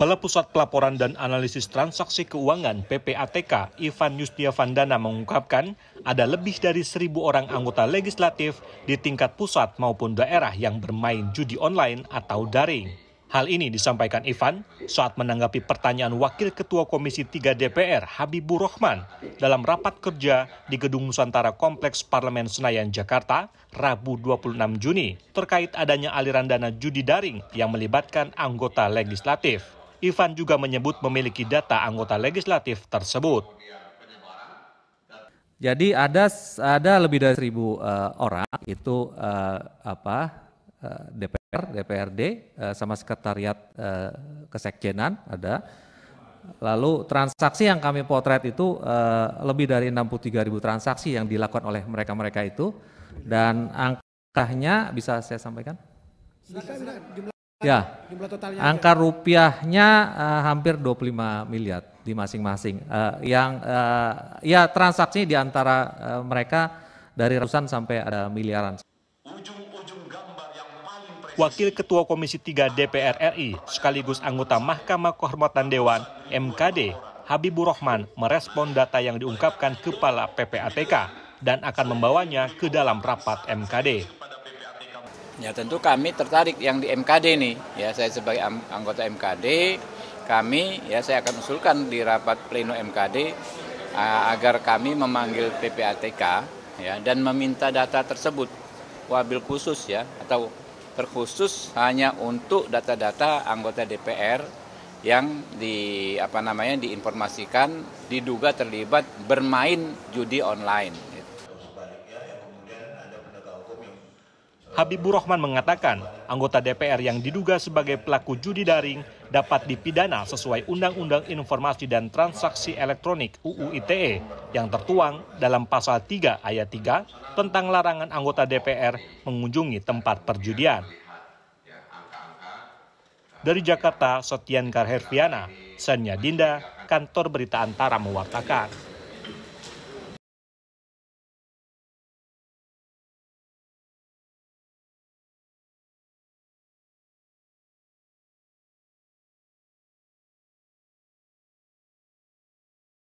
Kepala Pusat Pelaporan dan Analisis Transaksi Keuangan PPATK Ivan Yustiavandana mengungkapkan ada lebih dari seribu orang anggota legislatif di tingkat pusat maupun daerah yang bermain judi online atau daring. Hal ini disampaikan Ivan saat menanggapi pertanyaan Wakil Ketua Komisi 3 DPR Habibur Rahman dalam rapat kerja di Gedung Nusantara Kompleks Parlemen Senayan Jakarta Rabu 26 Juni terkait adanya aliran dana judi daring yang melibatkan anggota legislatif. Ivan juga menyebut memiliki data anggota legislatif tersebut. Jadi ada ada lebih dari seribu uh, orang itu uh, apa uh, eh, DPR, DPRD, uh, sama sekretariat uh, kesekjenan ada. Lalu transaksi yang kami potret itu uh, lebih dari 63 ribu transaksi yang dilakukan oleh mereka-mereka itu dan angkanya bisa saya sampaikan? Ya, Jumlah totalnya Angka aja. rupiahnya uh, hampir 25 miliar di masing-masing. Uh, yang uh, ya transaksi di antara uh, mereka dari ratusan sampai ada miliaran. Wakil Ketua Komisi 3 DPR RI sekaligus anggota Mahkamah Kehormatan Dewan MKD Habibur Rahman merespon data yang diungkapkan Kepala PPATK dan akan membawanya ke dalam rapat MKD. Ya tentu kami tertarik yang di MKD nih. Ya saya sebagai anggota MKD, kami ya saya akan usulkan di rapat pleno MKD agar kami memanggil PPATK ya dan meminta data tersebut wabil khusus ya atau terkhusus hanya untuk data-data anggota DPR yang di apa namanya diinformasikan diduga terlibat bermain judi online. Habibur Rahman mengatakan, anggota DPR yang diduga sebagai pelaku judi daring dapat dipidana sesuai Undang-Undang Informasi dan Transaksi Elektronik UU ITE yang tertuang dalam pasal 3 ayat 3 tentang larangan anggota DPR mengunjungi tempat perjudian. Dari Jakarta, Sotian Karherviana, Sanya Dinda, Kantor Berita Antara mewartakan.